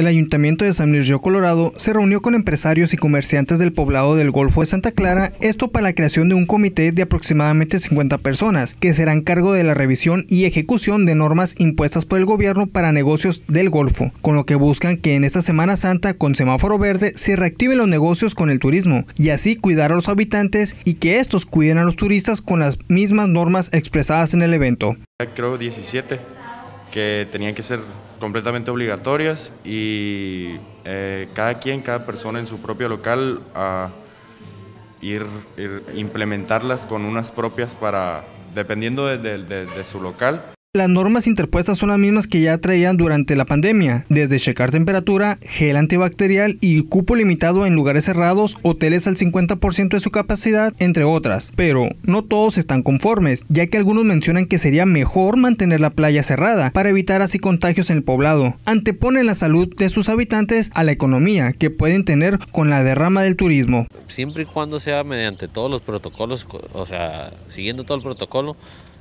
el Ayuntamiento de San Luis Río Colorado se reunió con empresarios y comerciantes del poblado del Golfo de Santa Clara, esto para la creación de un comité de aproximadamente 50 personas, que serán cargo de la revisión y ejecución de normas impuestas por el gobierno para negocios del Golfo, con lo que buscan que en esta Semana Santa con semáforo verde se reactiven los negocios con el turismo y así cuidar a los habitantes y que estos cuiden a los turistas con las mismas normas expresadas en el evento. Creo 17 que tenían que ser completamente obligatorias y eh, cada quien, cada persona en su propio local a ir, ir implementarlas con unas propias para, dependiendo de su local. Las normas interpuestas son las mismas que ya traían durante la pandemia, desde checar temperatura, gel antibacterial y cupo limitado en lugares cerrados, hoteles al 50% de su capacidad, entre otras. Pero no todos están conformes, ya que algunos mencionan que sería mejor mantener la playa cerrada para evitar así contagios en el poblado. Anteponen la salud de sus habitantes a la economía que pueden tener con la derrama del turismo. Siempre y cuando sea mediante todos los protocolos, o sea, siguiendo todo el protocolo,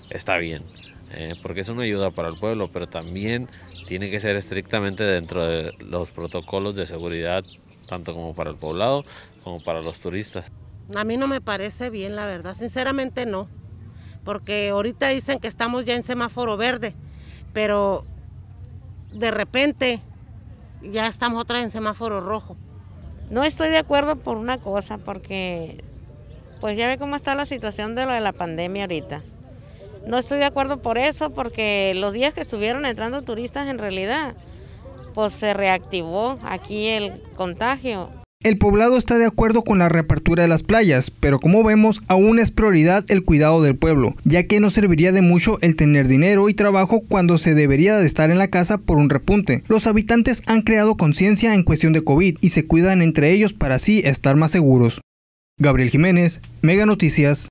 está bien, eh, porque es una ayuda para el pueblo, pero también tiene que ser estrictamente dentro de los protocolos de seguridad, tanto como para el poblado como para los turistas. A mí no me parece bien, la verdad, sinceramente no, porque ahorita dicen que estamos ya en semáforo verde, pero de repente ya estamos otra vez en semáforo rojo. No estoy de acuerdo por una cosa, porque pues ya ve cómo está la situación de lo de la pandemia ahorita. No estoy de acuerdo por eso, porque los días que estuvieron entrando turistas en realidad, pues se reactivó aquí el contagio. El poblado está de acuerdo con la reapertura de las playas, pero como vemos, aún es prioridad el cuidado del pueblo, ya que no serviría de mucho el tener dinero y trabajo cuando se debería de estar en la casa por un repunte. Los habitantes han creado conciencia en cuestión de COVID y se cuidan entre ellos para así estar más seguros. Gabriel Jiménez, Mega Noticias.